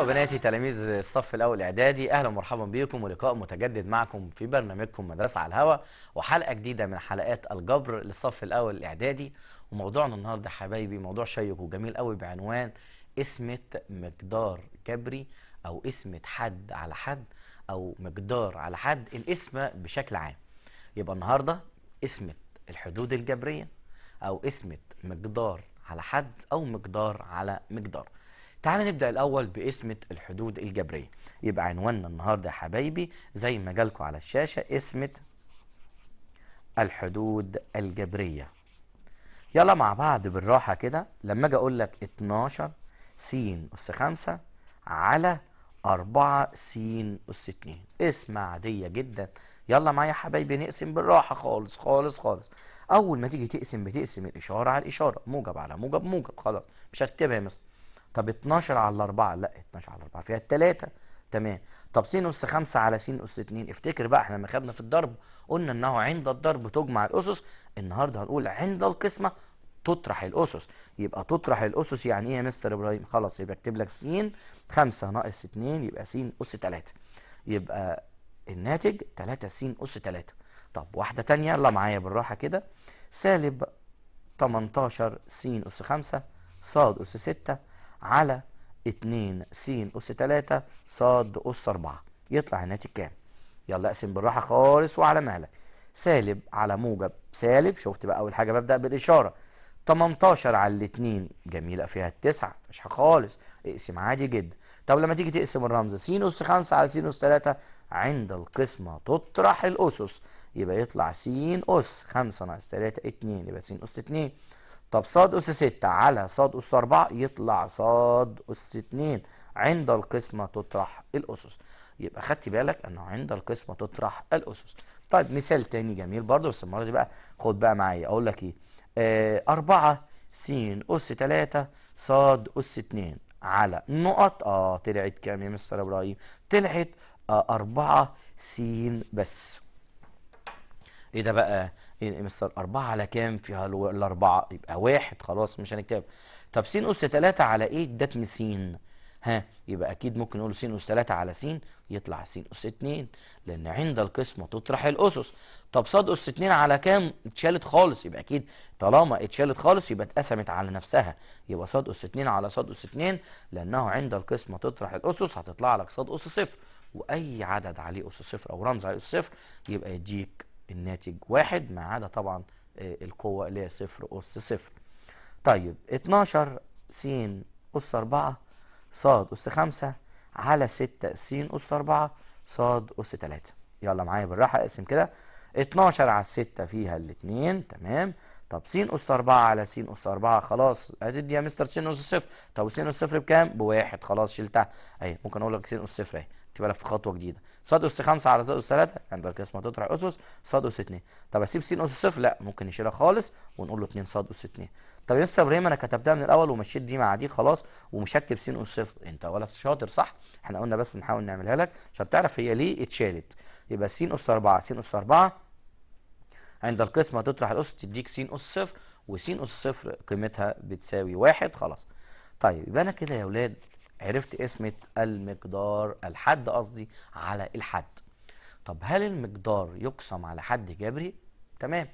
وبناتي تلاميذ الصف الأول إعدادي أهلا ومرحبا بكم ولقاء متجدد معكم في برنامجكم مدرسة على الهوا وحلقة جديدة من حلقات الجبر للصف الأول الإعدادي وموضوعنا النهاردة حبايبي موضوع شيق وجميل قوي بعنوان اسمة مقدار جبري أو اسمة حد على حد أو مقدار على حد الاسم بشكل عام يبقى النهاردة اسمة الحدود الجبرية أو اسمة مقدار على حد أو مقدار على مقدار تعال نبدا الاول باسمه الحدود الجبريه يبقى عنواننا النهارده يا حبايبي زي ما جالكم على الشاشه اسمه الحدود الجبريه يلا مع بعض بالراحه كده لما اجي اقول لك 12 س اس 5 على 4 س اس 2 اسم عاديه جدا يلا معايا يا حبايبي نقسم بالراحه خالص خالص خالص اول ما تيجي تقسم بتقسم الاشاره على الاشاره موجب على موجب موجب خلاص مش هرتبها يا مستر طب 12 على 4 لا 12 على 4 فيها الثلاثه تمام طب س اس 5 على س اس 2 افتكر بقى احنا لما خدنا في الضرب قلنا انه عند الضرب تجمع الاسس النهارده هنقول عند القسمه تطرح الاسس يبقى تطرح الاسس يعني ايه يا مستر ابراهيم خلاص يبقى اكتب لك س 5 ناقص 2 يبقى س اس 3 يبقى الناتج 3 س اس 3 طب واحده ثانيه يلا معايا بالراحه كده سالب 18 س اس 5 ص اس 6 على 2 س أس 3 ص أس 4 يطلع الناتج كام؟ يلا اقسم بالراحة خالص وعلى مهلك سالب على موجب سالب شفت بقى أول حاجة ببدأ بالإشارة 18 على الاتنين جميلة فيها التسعة مش خالص اقسم عادي جدا طب لما تيجي تقسم الرمز س أس 5 على س أس 3 عند القسمة تطرح الأسس يبقى يطلع س أس 5 ناقص 3 2 يبقى س أس 2 طب صاد أس 6 على صاد أس 4 يطلع صاد أس 2 عند القسمة تطرح الأسس يبقى خدت بالك أنه عند القسمة تطرح الأسس طيب مثال تاني جميل برضه بس المرة دي بقى خد بقى معايا أقول لك إيه آه 4 س أس 3 صاد أس 2 على نقط اه طلعت كام يا مستر ابراهيم؟ طلعت آه 4 س بس ايه ده بقى ايه, إيه، مستر 4 على كام فيها الاربعه يبقى واحد خلاص مش هنكتب طب س اس 3 على ايه ادتني س ها يبقى اكيد ممكن نقول س اس 3 على س يطلع س اس 2 لان عند القسمه تطرح الاسس طب ص اس 2 على كام اتشالت خالص يبقى اكيد طالما اتشالت خالص يبقى اتقسمت على نفسها يبقى ص اس 2 على ص اس 2 لانه عند القسمه تطرح الاسس هتطلع لك ص اس صفر واي عدد عليه اس صفر او رمز عليه اس صفر يبقى يديك الناتج واحد ما عدا طبعا آه، القوة اللي هي صفر أس صفر طيب 12 س أس 4 ص أس 5 على 6 س أس 4 ص أس 3 يلا معايا بالراحة اقسم كده 12 على 6 فيها الاثنين تمام طب س أس 4 على س أس 4 خلاص هتدي يا مستر س أس صفر طب س أس صفر بكام؟ بواحد خلاص شلتها أهي ممكن أقول لك س أس صفر أهي تبقى لف خطوه جديده صاد اس 5 على ص اس 3 عند القسمه تطرح اسس صاد اس 2 طب اسيب س اس صفر لا ممكن نشيلها خالص ونقول له 2 صاد اس 2 طب لسه ابراهيم انا كتبتها من الاول ومشيت دي مع دي خلاص ومش هكتب س اس صفر انت ولا شاطر صح احنا قلنا بس نحاول نعملها لك عشان تعرف هي ليه اتشالت يبقى س اس 4 س اس 4 عند القسمه تطرح الاس تديك س اس صفر وس اس صفر قيمتها بتساوي 1 خلاص طيب يبقى انا كده يا اولاد عرفت قسمة المقدار الحد قصدي على الحد طب هل المقدار يقسم على حد جبري تمام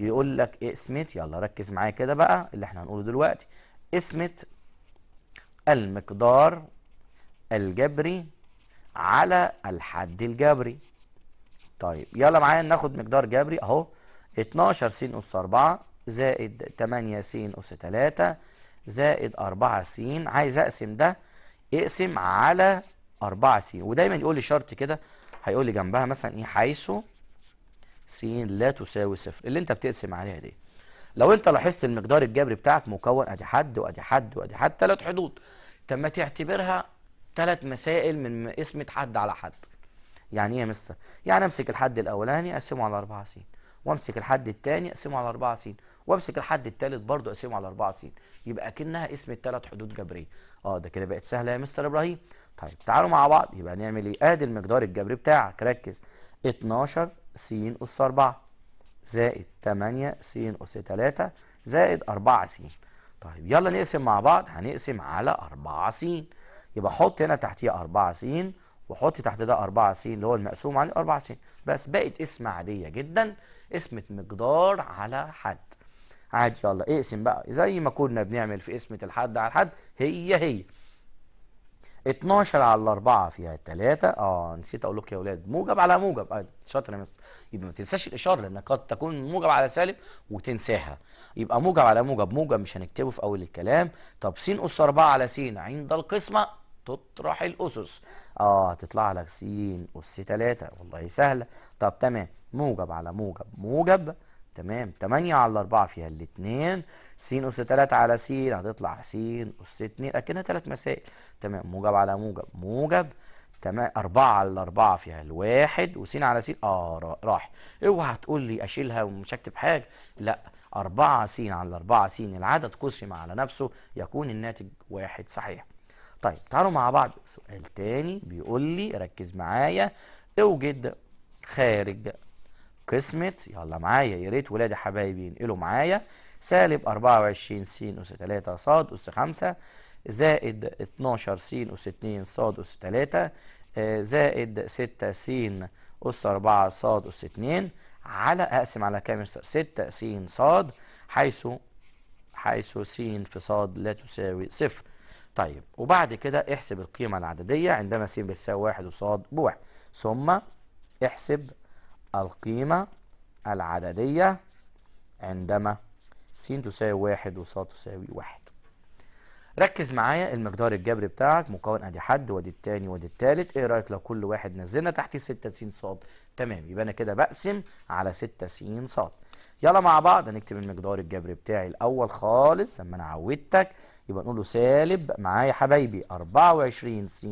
يقول لك قسمة يلا ركز معايا كده بقى اللي احنا هنقوله دلوقتي قسمة المقدار الجبري على الحد الجبري طيب يلا معايا ناخد مقدار جبري اهو 12 س اس 4 زائد 8 س اس 3 زائد 4 س عايز اقسم ده اقسم على 4 س ودايما يقول لي شرط كده هيقول لي جنبها مثلا ايه حيث س لا تساوي صفر اللي انت بتقسم عليها دي لو انت لاحظت المقدار الجبري بتاعك مكون ادي حد وادي حد وادي حد ثلاث حدود طب ما تعتبرها ثلاث مسائل من قسمه حد على حد يعني ايه يا مستر يعني امسك الحد الاولاني اقسمه على 4 س وامسك الحد الثاني اقسمه على 4 س وامسك الحد الثالث برضه اقسمه على 4 س يبقى اكنها اسم الثلاث حدود جبريه اه ده كده بقت سهله يا مستر ابراهيم طيب تعالوا مع بعض يبقى نعمل ايه ادي المقدار الجبري بتاعك ركز 12 س اس 4 زائد 8 س اس 3 زائد 4 س طيب يلا نقسم مع بعض هنقسم على 4 س يبقى حط هنا تحتيه 4 س وحط تحت ده 4 س اللي هو المقسوم عليه 4 س بس بقت اسم عاديه جدا قسمة مقدار على حد عادي يلا اقسم بقى زي ما كنا بنعمل في قسمة الحد على الحد هي هي 12 على 4 فيها 3 اه نسيت اقول لك يا اولاد موجب على موجب آه شاطر يا مستر يبقى ما تنساش الاشاره لان قد تكون موجب على سالب وتنساها يبقى موجب على موجب موجب مش هنكتبه في اول الكلام طب س اس 4 على س عند القسمه تطرح الأسس اه هتطلع لك س أس 3 والله سهلة طب تمام موجب على موجب موجب تمام 8 على 4 فيها الاثنين س أس 3 على س هتطلع س أس 2 أكنها ثلاث مسائل تمام موجب على موجب موجب تمام 4 على 4 فيها الواحد وس على س اه راح اوعى تقول لي اشيلها ومش هكتب حاجه لا 4 س على 4 س العدد قسم على نفسه يكون الناتج واحد صحيح طيب تعالوا مع بعض سؤال تاني بيقول لي ركز معايا اوجد خارج قسمة يلا معايا يا ريت ولادي حبايبي ينقلوا معايا سالب 24 س أس 3 ص أس 5 زائد 12 س أس 2 ص أس 3 آه، زائد 6 س أس 4 ص أس 2 على أقسم على كام يا مستر 6 س ص حيث حيث س في ص لا تساوي صفر طيب وبعد كده احسب القيمة العددية عندما س بتساوي واحد وصاد بواحد ثم احسب القيمة العددية عندما س تساوي واحد وصاد تساوي واحد ركز معايا المقدار الجبري بتاعك مكون ادي حد وادي التاني وادي التالت ايه رايك لو كل واحد نزلنا تحتيه ستة س ص تمام يبقى انا كده بقسم على ستة س ص يلا مع بعض نكتب المقدار الجبري بتاعي الاول خالص لما انا عودتك يبقى نقول له سالب معايا يا حبايبي 24 س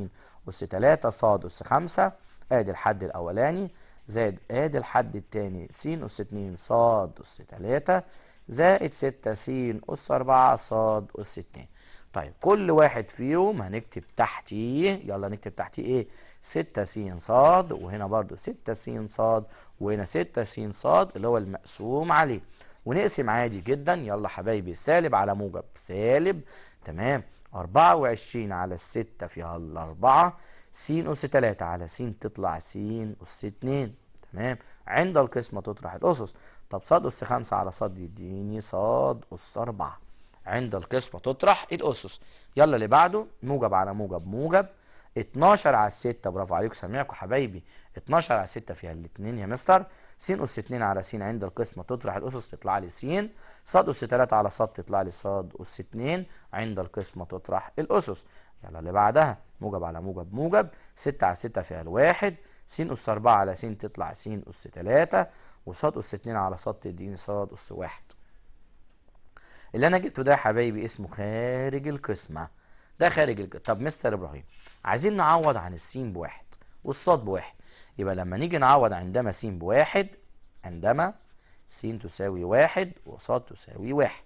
اس 3 ص اس 5 ادي الحد الاولاني زائد ادي الحد الثاني س اس 2 ص اس 3 زائد 6 س أس 4 ص أس 2 طيب كل واحد فيهم هنكتب تحتيه يلا نكتب تحتيه ايه 6 س ص وهنا برده 6 س ص وهنا 6 س ص اللي هو المقسوم عليه ونقسم عادي جدا يلا حبايبي سالب على موجب سالب تمام 24 على 6 فيها الأربعة س أس 3 على س تطلع س أس 2 تمام عند القسمة تطرح الأسس طب صاد أس خمسة على صاد يديني صاد أس أربعة عند القسمة تطرح الأسس يلا اللي بعده موجب على موجب موجب 12 على 6 برافو عليكم سامعكم حبايبي 12 على 6 فيها الاثنين يا مستر س اس 2 على س عند القسمه تطرح الاسس تطلع لي س ص اس 3 على ص تطلع لي ص اس 2 عند القسمه تطرح الاسس يلا اللي بعدها موجب على موجب موجب 6 على 6 فيها الواحد س اس 4 على س تطلع س اس 3 وصاد اس اتنين على صاد تديني صاد اس واحد اللي انا جبته ده يا حبايبي اسمه خارج القسمه ده خارج القسمة. طب مستر ابراهيم عايزين نعوض عن السين بواحد والصاد بواحد يبقى لما نيجي نعوض عندما س بواحد عندما س تساوي واحد وصاد تساوي واحد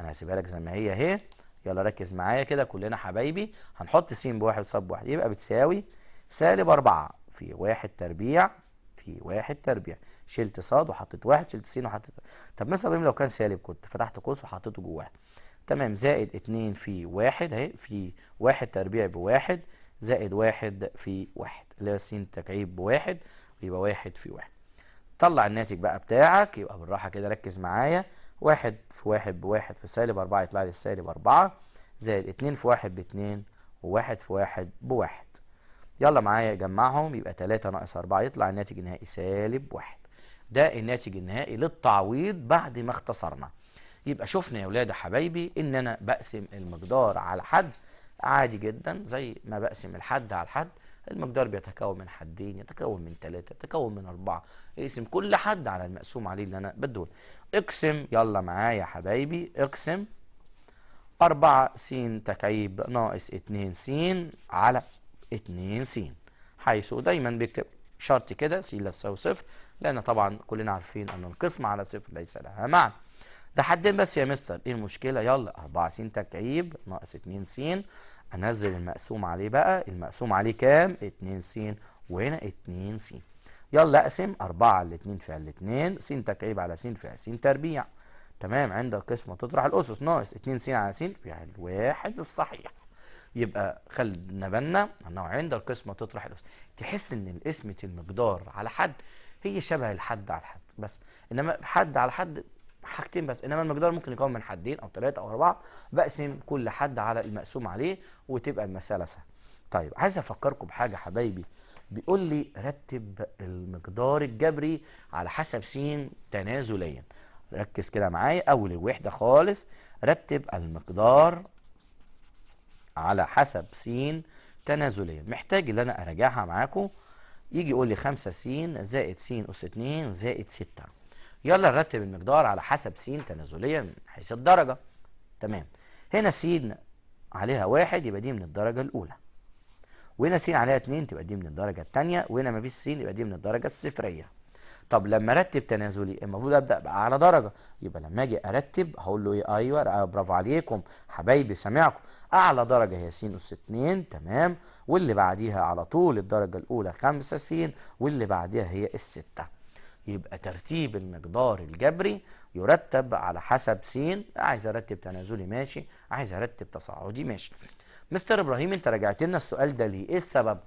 انا هسيبها لك زي ما هي اهي يلا ركز معايا كده كلنا حبايبي هنحط س بواحد وصاد بواحد يبقى بتساوي سالب أربعة في واحد تربيع في واحد تربيع شلت ص وحطيت واحد شلت س وحطيت طب مثلا لو كان سالب كنت فتحت قوس وحطيته جوه واحد تمام زائد اتنين في واحد اهي في واحد تربيع بواحد زائد واحد في واحد اللي هي س تكعيب بواحد يبقى واحد في واحد طلع الناتج بقى بتاعك يبقى بالراحه كده ركز معايا واحد في واحد بواحد في سالب أربعة يطلع لي السالب أربعة زائد اتنين في واحد باتنين وواحد في واحد بواحد يلا معايا جمعهم يبقى 3 ناقص 4 يطلع الناتج النهائي سالب 1 ده الناتج النهائي للتعويض بعد ما اختصرنا يبقى شفنا يا ولاد حبايبي ان انا بقسم المقدار على حد عادي جدا زي ما بقسم الحد على الحد المقدار بيتكون من حدين يتكون من ثلاثة يتكون من أربعة اقسم كل حد على المقسوم عليه اللي أنا بدون اقسم يلا معايا يا حبايبي اقسم 4 س تكعيب ناقص 2 س على 2 س حيث دايما بيكتب شرط كده س لا تساوي صفر لان طبعا كلنا عارفين ان القسمه على صفر ليس لها معنى ده حدين بس يا مستر ايه المشكله يلا 4 س تكعيب ناقص 2 س انزل المقسوم عليه بقى المقسوم عليه كام 2 س وهنا 2 س يلا اقسم 4 على 2 في على 2 س تكعيب على س في س تربيع تمام عند القسمه تطرح الاسس ناقص 2 س على س في الواحد الصحيح يبقى خلنا بالنا انه عند القسمه تطرح الاسم تحس ان قسمه المقدار على حد هي شبه الحد على حد بس انما حد على حد حاجتين بس انما المقدار ممكن يكون من حدين او ثلاثه او اربعه بقسم كل حد على المقسوم عليه وتبقى المساله سهله طيب عايز افكركم بحاجه حبايبي بيقول لي رتب المقدار الجبري على حسب س تنازليا ركز كده معايا اول الوحده خالص رتب المقدار على حسب س تنازليا محتاج ان انا اراجعها معاكم يجي يقول لي 5 س زائد س اس 2 زائد 6 يلا نرتب المقدار على حسب س تنازليا من حيث الدرجه تمام هنا س عليها واحد يبقى دي من الدرجه الاولى وهنا س عليها 2 تبقى دي من الدرجه الثانيه وهنا ما فيش س يبقى دي من الدرجه الصفريه طب لما ارتب تنازلي المفروض ابدا بقى على درجه يبقى لما اجي ارتب هقول له ايه ايوه برافو عليكم حبايبي سامعكم اعلى درجه هي س اس 2 تمام واللي بعديها على طول الدرجه الاولى 5 س واللي بعديها هي السته يبقى ترتيب المقدار الجبري يرتب على حسب س عايز ارتب تنازلي ماشي عايز ارتب تصاعدي ماشي مستر ابراهيم انت رجعت لنا السؤال ده ليه ايه السبب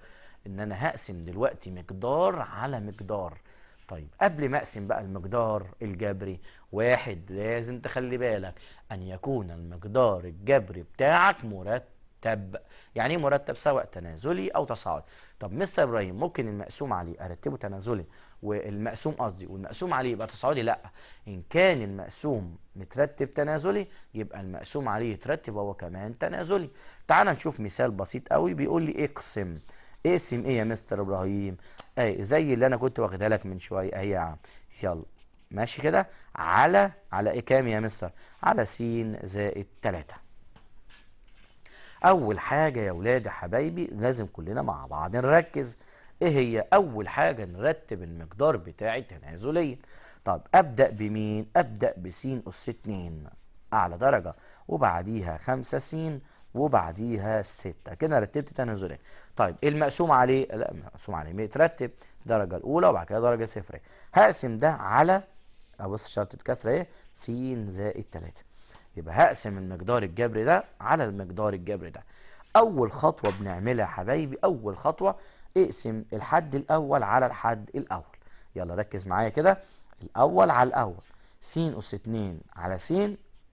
ان انا هقسم دلوقتي مقدار على مقدار طيب قبل ما اقسم بقى المقدار الجبري واحد لازم تخلي بالك ان يكون المقدار الجبري بتاعك مرتب يعني ايه مرتب سواء تنازلي او تصاعدي طب مستر ابراهيم ممكن المقسوم عليه ارتبه تنازلي والمقسوم قصدي والمقسوم عليه يبقى تصاعدي لا ان كان المقسوم مترتب تنازلي يبقى المقسوم عليه يترتب هو كمان تنازلي تعال نشوف مثال بسيط قوي بيقول لي اقسم اقسم ايه, ايه يا مستر ابراهيم اي زي اللي انا كنت واخدها لك من شويه اهي يا عم يلا ماشي كده على على ايه كام يا مستر على س زائد 3 اول حاجه يا ولاد يا حبايبي لازم كلنا مع بعض نركز ايه هي اول حاجه نرتب المقدار بتاعي تنازليا طب ابدا بمين ابدا بس اس 2 اعلى درجه وبعديها 5 س وبعديها ستة كده رتبت تنازلين طيب المقسوم عليه لا مقسوم عليه مترتب الدرجة الأولى وبعد كده درجة صفرية هقسم ده على أبص شرطة كسرة إيه س زائد 3 يبقى هقسم المقدار الجبري ده على المقدار الجبري ده أول خطوة بنعملها يا حبايبي أول خطوة اقسم الحد الأول على الحد الأول يلا ركز معايا كده الأول على الأول س أس 2 على س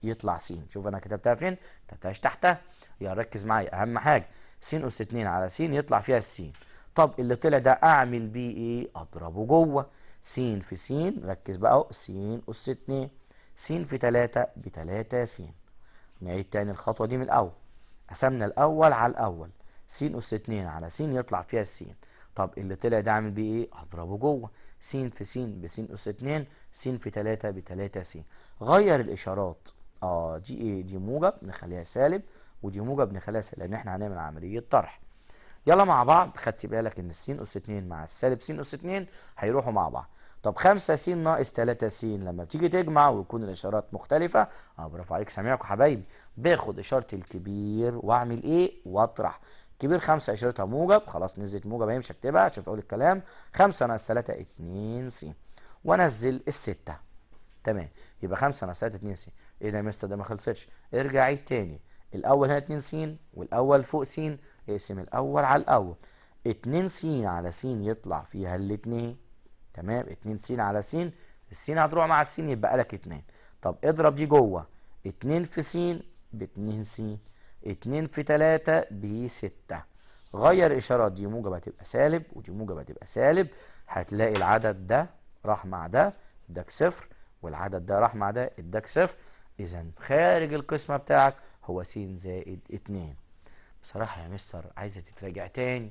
يطلع س شوف أنا كتبتها فين؟ كتبتهاش تحتها يا ركز معايا اهم حاجه س اس 2 على س يطلع فيها السين طب اللي طلع ده اعمل بيه ايه اضربه جوه س في س ركز بقى اهو س اس 2 س في 3 ب 3 س نعيد تاني الخطوه دي من الاول قسمنا الاول على الاول س اس 2 على س يطلع فيها السين طب اللي طلع ده اعمل بيه ايه اضربه جوه س في س بس اس 2 س في 3 ب 3 س غير الاشارات اه دي ايه دي موجب نخليها سالب ودي موجب نخلاسي لان احنا هنعمل عمليه طرح يلا مع بعض خدت بالك ان السين اس 2 مع السالب سين اس 2 هيروحوا مع بعض طب 5 س ناقص 3 س لما بتيجي تجمع ويكون الاشارات مختلفه اه برافو عليك سامعكم حبايبي باخد اشاره الكبير واعمل ايه واطرح كبير 5 اشارتها موجب خلاص نزلت موجب اهي مش هكتبها عشان اقول الكلام 5 ناقص 3 2 س وانزل السته تمام يبقى 5 ناقص 3 2 س ايه ده يا مستر ده ما خلصتش ارجع عيد تاني الأول هنا 2 س والأول فوق س اقسم الأول على الأول 2 س على س يطلع فيها الاثنين تمام 2 س على س السين هتروح مع السين يبقى لك 2 طب اضرب دي جوه 2 في س ب 2 س 2 في 3 ب 6 غير الإشارات دي موجب هتبقى سالب ودي موجب هتبقى سالب هتلاقي العدد ده راح مع ده اداك صفر والعدد ده راح مع ده اداك صفر إذا خارج القسمة بتاعك هو س زائد اتنين بصراحة يا مستر عايزة تتراجع تاني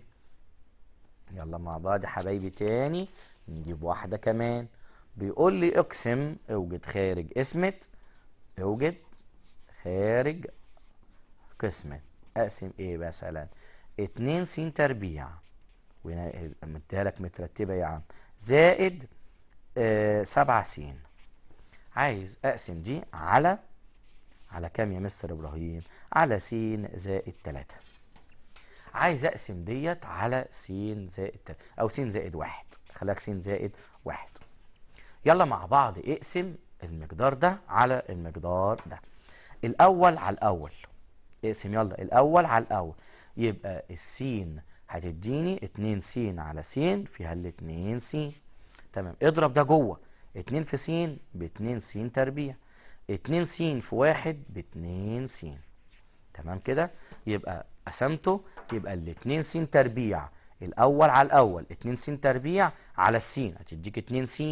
يلا مع بعض يا حبايبي تاني نجيب واحدة كمان بيقول لي اقسم اوجد خارج قسمة اوجد خارج قسمة اقسم ايه مثلا اتنين س تربيع وهنا مديها لك مترتبة يا عم زائد آه سبعة س عايز اقسم دي على على كام يا مستر ابراهيم على س زائد 3 عايز اقسم ديت على س زائد 3 او س زائد 1 خلاك س زائد 1 يلا مع بعض اقسم المقدار ده على المقدار ده الاول على الاول اقسم يلا الاول على الاول يبقى السين هتديني 2 س على س فيها ال 2 س تمام اضرب ده جوه 2 في س ب 2 س تربيع 2 س في 1 ب 2 س تمام كده يبقى قسمته يبقى ال 2 س تربيع الاول على الاول 2 س تربيع على السين هتديك 2 س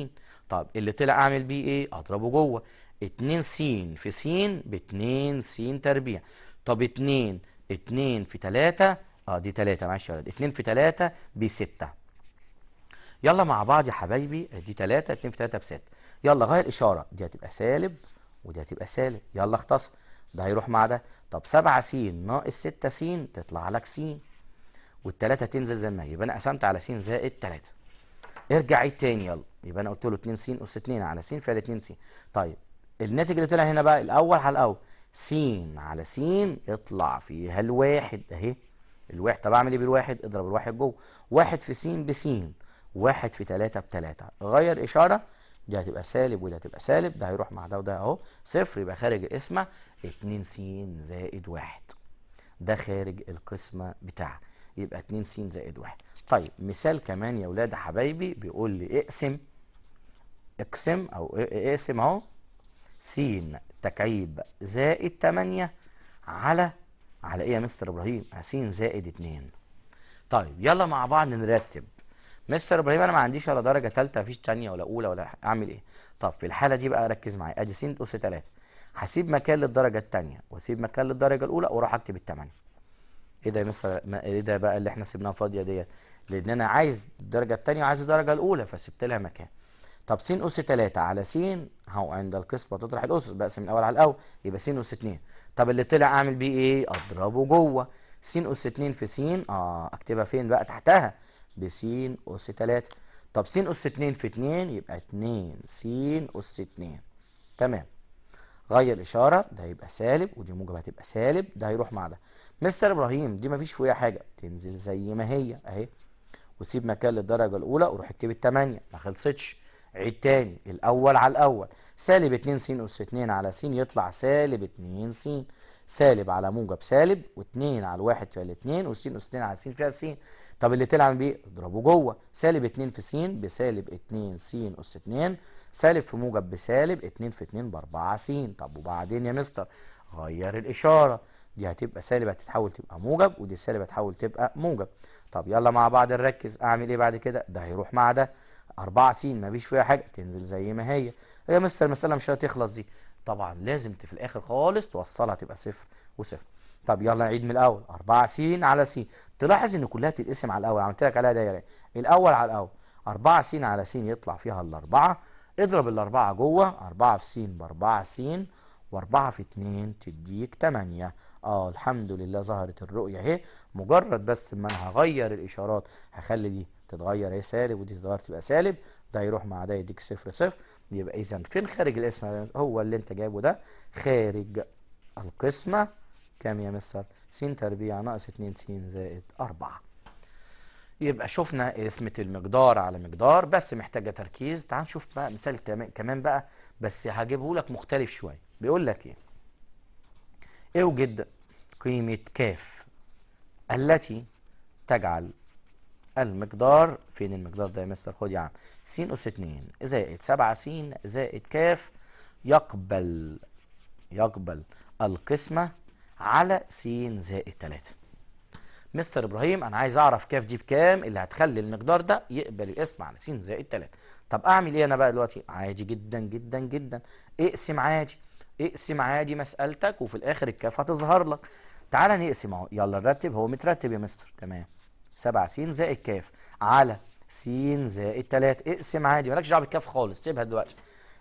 طب اللي طلع اعمل بيه ايه اضربه جوه 2 س في س ب 2 س تربيع طب 2 2 في 3 اه دي 3 معلش يا ولد 2 في 3 ب 6 يلا مع بعض يا حبايبي دي 3 2 في 3 ب 6 يلا غير اشاره دي هتبقى سالب ودي هتبقى سالب يلا اختصر ده هيروح مع ده طب 7 س ناقص 6 س تطلع لك س والتلاتة تنزل زي ما هي يبقى انا قسمت على س زائد 3 ارجع عيد تاني يلا يبقى انا قلت له 2 س اس 2 على س فعل 2 س طيب الناتج اللي طلع هنا بقى الاول على الاول س على س اطلع فيها الواحد اهي الواحد طب اعمل ايه بالواحد اضرب الواحد جوه واحد في س بس واحد في 3 ب 3 غير اشاره دي هتبقى سالب ودي هتبقى سالب ده هيروح مع ده وده اهو صفر يبقى خارج القسمه 2 س زائد 1 ده خارج القسمه بتاعها يبقى 2 س زائد 1 طيب مثال كمان يا ولاد حبايبي بيقول لي اقسم اقسم او اقسم اهو س تكعيب زائد 8 على على ايه يا مستر ابراهيم؟ س زائد 2 طيب يلا مع بعض نرتب مستر ابراهيم انا ما عنديش ولا درجه ثالثه مفيش ثانيه ولا اولى ولا اعمل ايه طب في الحاله دي بقى ركز معايا ادي سين اس 3 هسيب مكان للدرجه الثانيه واسيب مكان للدرجه الاولى واروح اكتب الثمانيه ايه ده يا مستر ايه ده بقى اللي احنا سيبناها فاضيه ديت لان انا عايز الدرجه الثانيه وعايز الدرجه الاولى فسبت لها مكان طب سين اس 3 على سين اهو عند القسمه تطرح الاسس بقسم الاول على الاول يبقى سين اس 2 طب اللي طلع اعمل بيه ايه اضربه جوه سين اس 2 في سين اه اكتبها فين بقى تحتها س أس 3 طب س أس 2 في 2 يبقى 2 س أس 2 تمام غير إشارة ده هيبقى سالب ودي موجب هتبقى سالب ده هيروح مع ده مستر إبراهيم دي مفيش فيها حاجة تنزل زي ما هي أهي وسيب مكان للدرجة الأولى وروح اكتب التمانية ما خلصتش عيد تاني الأول على الأول سالب 2 س أس 2 على س يطلع سالب 2 س سالب على موجب سالب و2 على 1 فيها ال2 وس اس2 على س فيها س طب اللي تلعب بيه اضربه جوه سالب 2 في س بسالب 2 س اس 2 سالب في موجب بسالب 2 في 2 ب 4 س طب وبعدين يا مستر غير الاشاره دي هتبقى سالب هتتحول تبقى موجب ودي سالب هتحول تبقى موجب طب يلا مع بعض نركز اعمل ايه بعد كده ده هيروح مع ده 4 س مفيش فيها حاجه تنزل زي ما هي يا مستر المساله مش هتخلص دي طبعا لازم في الاخر خالص توصلها تبقى صفر وصفر طب يلا نعيد من الاول 4 س على س تلاحظ ان كلها تتقسم على الاول عملت لك عليها دايره الاول على الاول 4 س على س يطلع فيها الاربعه اضرب الاربعه جوه 4 في س ب 4 س و4 في 2 تديك 8 اه الحمد لله ظهرت الرؤيه اهي مجرد بس ما انا هغير الاشارات هخلي دي تتغير هي سالب ودي تتغير تبقى سالب ده يروح مع ده يديك صفر صفر يبقى اذا فين خارج الاسم هو اللي انت جايبه ده خارج القسمه كام يا مستر س تربيع ناقص 2 س زائد 4 يبقى شفنا قسمه المقدار على مقدار بس محتاجة تركيز تعال نشوف بقى مثال كمان بقى بس هجيبه لك مختلف شوية بيقول لك ايه اوجد قيمة كاف التي تجعل المقدار فين المقدار ده يا مستر خد يا عم س أس 2 زائد 7 س زائد ك يقبل يقبل القسمة على س زائد 3 مستر إبراهيم أنا عايز أعرف ك دي بكام اللي هتخلي المقدار ده يقبل القسمة على س زائد 3 طب أعمل إيه أنا بقى دلوقتي؟ عادي جدا جدا جدا اقسم عادي اقسم عادي مسألتك وفي الآخر الكاف هتظهر لك تعالى نقسم أهو يلا نرتب هو مترتب يا مستر تمام 7 س زائد ك على س زائد 3 اقسم عادي مالكش دعوه بالكاف خالص سيبها دلوقتي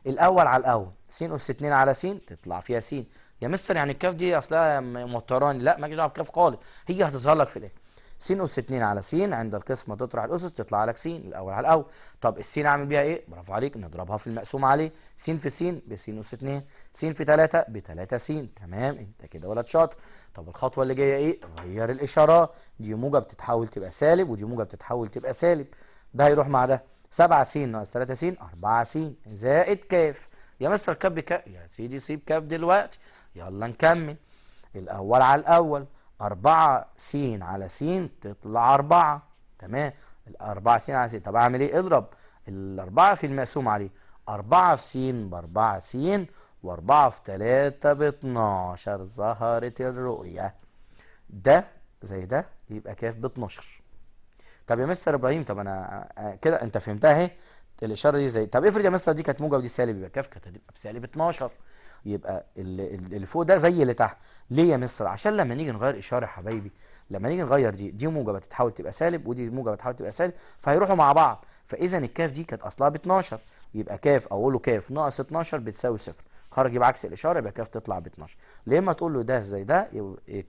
الاول على الاول س اس 2 على س تطلع فيها س يا مستر يعني الكاف دي اصلها موتراني لا مالكش دعوه بالكاف خالص هي هتظهر لك في الاخر س اس 2 على س عند القسمه تطرح الاسس تطلع لك س الاول على الاول طب السين اعمل بيها ايه برافو عليك نضربها في المقسوم عليه س في س بس اس 2 س في 3 ب 3 س تمام انت كده ولد شاطر طب الخطوه اللي جايه ايه غير الاشاره دي موجه بتتحول تبقى سالب ودي موجه بتتحول تبقى سالب ده هيروح مع ده 7 س ناقص 3 س 4 س زائد ك يا مستر كاب بكاب يا سيدي سيب كاب دلوقتي يلا نكمل الاول على الاول 4 س على س تطلع 4 تمام ال 4 س على س طب اعمل ايه اضرب الاربعه في المقسوم عليه 4 في س ب 4 س وأربعة في تلاتة باتناشر ظهرت الرؤية ده زي ده يبقى كاف باتناشر طب يا مستر إبراهيم طب أنا آه، كده أنت فهمتها أهي الإشارة دي زي طب افرض يا مستر دي كانت موجب ودي سالب يبقى كاف كانت هتبقى بسالب 12 يبقى اللي فوق ده زي اللي تحت ليه يا مستر عشان لما نيجي نغير إشارة يا حبايبي لما نيجي نغير دي دي موجبه هتتحول تبقى سالب ودي موجبه هتتحول تبقى سالب فهيروحوا مع بعض فإذا الكاف دي كانت أصلها ب 12 يبقى كاف أقول له كاف ناقص 12 بتساوي صفر خرج يبقى عكس الاشاره يبقى كاف تطلع ب 12 ليه ما تقول له ده زي ده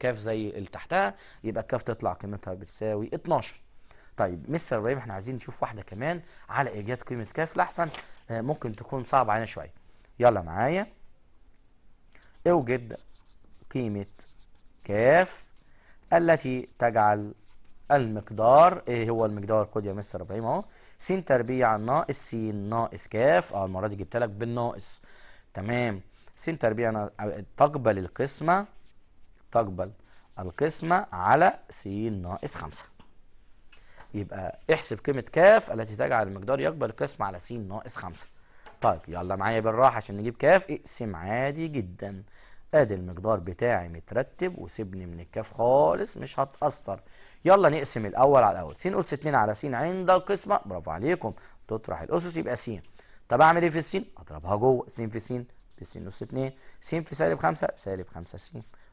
كاف زي اللي تحتها يبقى كاف تطلع قيمتها بتساوي 12 طيب مستر ابراهيم احنا عايزين نشوف واحده كمان على ايجاد قيمه كاف لاحسن آه، ممكن تكون صعبه علينا شويه يلا معايا اوجد قيمه كاف التي تجعل المقدار ايه هو المقدار خد يا مستر ابراهيم اهو س تربيع ناقص س ناقص كاف اه المره دي جبت لك بالناقص تمام سين تربيع أنا تقبل القسمة تقبل القسمة على س ناقص 5 يبقى احسب قيمة كاف التي تجعل المقدار يقبل القسمة على س ناقص 5 طيب يلا معايا بالراحة عشان نجيب كاف اقسم عادي جدا ادي المقدار بتاعي مترتب وسيبني من الكاف خالص مش هتأثر يلا نقسم الأول على الأول س أس 2 على س عند القسمة برافو عليكم تطرح الأسس يبقى س طب أعمل إيه في السين؟ اضربها جوه س في س نص 2 س في سالب 5 بسالب 5 س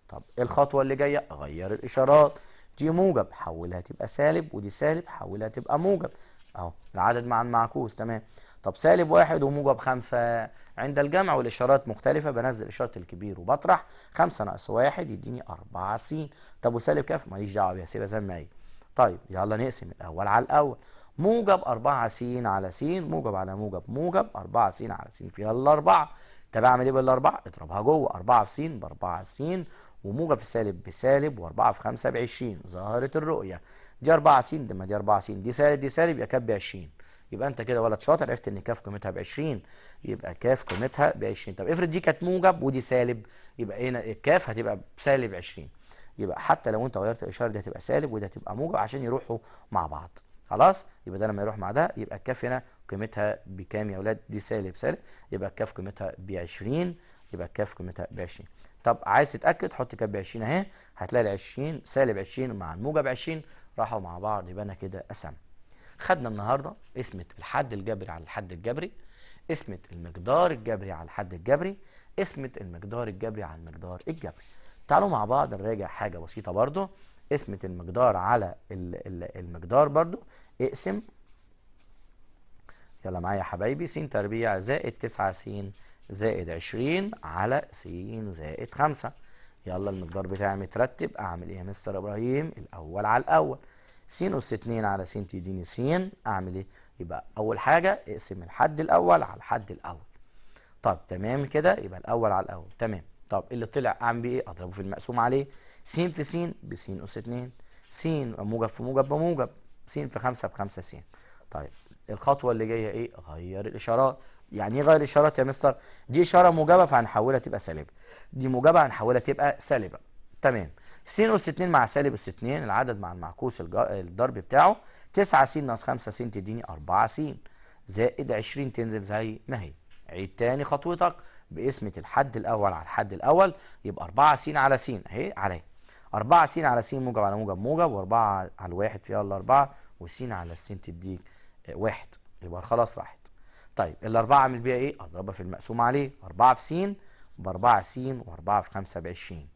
طب الخطوه اللي جايه اغير الاشارات دي موجب حولها تبقى سالب ودي سالب حولها تبقى موجب اهو العدد مع المعكوس تمام طب سالب واحد وموجب خمسة عند الجمع والإشارات مختلفة بنزل إشارة الكبير وبطرح خمسة ناقص واحد يديني أربعة س طب وسالب كاف ماليش دعوة بيها سيبها زي ما هي طيب يلا نقسم الأول على الأول موجب 4 س على س موجب على موجب موجب 4 س على س فيها الأربعة طب أعمل إيه بالأربعة؟ اضربها جوه 4 في س ب 4 س وموجب في سالب بسالب و4 في 5 ب 20 ظاهرة الرؤية دي 4 س دي ما دي 4 س دي سالب دي سالب يبقى كام ب 20 يبقى أنت كده ولد شاطر عرفت إن كاف قيمتها ب 20 يبقى كاف قيمتها ب 20 طب افرض دي كانت موجب ودي سالب يبقى هنا الكاف هتبقى بسالب 20 يبقى حتى لو انت غيرت الاشاره دي هتبقى سالب وده هتبقى موجب عشان يروحوا مع بعض خلاص يبقى ده لما يروح مع ده يبقى الكاف هنا قيمتها بكام يا اولاد دي سالب سالب يبقى الكاف قيمتها ب 20 يبقى الكاف قيمتها ب 20 طب عايز تتاكد حط كاف ب 20 اهي هتلاقي ال 20 سالب 20 مع الموجب 20 راحوا مع بعض يبقى انا كده قسمت خدنا النهارده قسمه الحد الجبري على الحد الجبري قسمه المقدار الجبري على الحد الجبري قسمه المقدار الجبري على المقدار الجبري تعالوا مع بعض نراجع حاجة بسيطة برضو قسمة المقدار على المقدار برضو اقسم يلا معايا يا حبايبي س تربيع زائد 9 س زائد 20 على س زائد 5 يلا المقدار بتاعي مترتب اعمل ايه يا مستر ابراهيم الاول على الاول س اس 2 على س تديني س اعمل ايه يبقى اول حاجه اقسم الحد الاول على الحد الاول طب تمام كده يبقى الاول على الاول تمام طب اللي طلع اعمل بيه ايه اضربه في المقسوم عليه س في س بس اس 2 س موجب في موجب بموجب س في 5 5 س طيب الخطوه اللي جايه ايه غير الاشارات يعني ايه غير الاشارات يا مستر دي اشاره موجبه فهنحولها تبقى سالبه دي موجبه هنحولها تبقى سالبه تمام س اس 2 مع سالب اس 2 العدد مع المعكوس الضرب بتاعه 9 س ناقص 5 س تديني 4 س زائد 20 تنزل زي ما هي عيد تاني خطوتك بقسمة الحد الأول على الحد الأول يبقى 4 س على س أهي عليا 4 س على س موجب على موجب موجب و4 على الواحد فيها الأربعة وس على س تديك آه، واحد يبقى خلاص راحت طيب الأربعة أعمل بيها إيه؟ أضربها في المقسوم عليه 4 في س ب 4 س و4 في 5 ب 20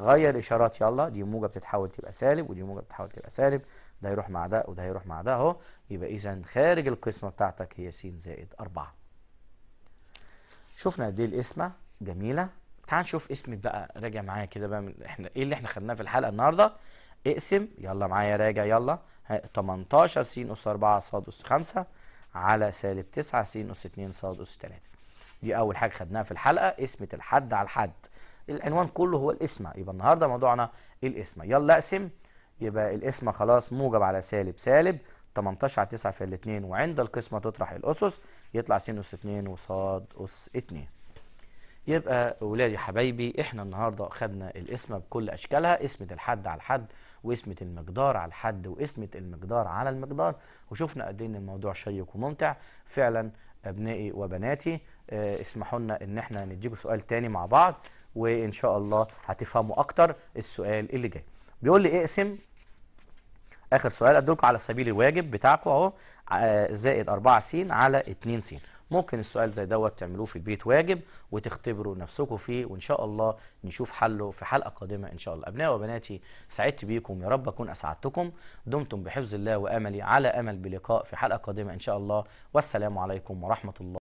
غير إشارات يلا دي موجب تتحول تبقى سالب ودي موجب تتحول تبقى سالب ده يروح مع ده وده يروح مع ده أهو يبقى إذا خارج القسمة بتاعتك هي س زائد 4 شفنا قد ايه القسمه جميله تعال نشوف قسمه بقى راجع معايا كده بقى من احنا ايه اللي احنا خدناه في الحلقه النهارده اقسم يلا معايا راجع يلا 18 س اس 4 ص اس 5 على سالب 9 س اس 2 ص اس 3 دي اول حاجه خدناها في الحلقه قسمه الحد على الحد العنوان كله هو القسمه يبقى النهارده موضوعنا القسمه يلا اقسم يبقى القسمه خلاص موجب على سالب سالب 18 على 9 في الاثنين وعند القسمة تطرح الأسس يطلع س أس 2 وصاد أس 2 يبقى ولادي حبايبي احنا النهاردة خدنا القسمة بكل أشكالها قسمة الحد على الحد وقسمة المقدار على الحد وقسمة المقدار على المقدار وشفنا قد ايه ان الموضوع شيق وممتع فعلا أبنائي وبناتي اه اسمحوا لنا ان احنا نديكم سؤال تاني مع بعض وان شاء الله هتفهموا اكتر السؤال اللي جاي بيقول لي اقسم إيه اخر سؤال ادولكم على سبيل الواجب بتاعكم اهو آه، زائد 4 س على 2 س ممكن السؤال زي دوت تعملوه في البيت واجب وتختبروا نفسكم فيه وان شاء الله نشوف حله في حلقه قادمه ان شاء الله ابنائي وبناتي سعدت بيكم يا رب اكون اسعدتكم دمتم بحفظ الله واملي على امل بلقاء في حلقه قادمه ان شاء الله والسلام عليكم ورحمه الله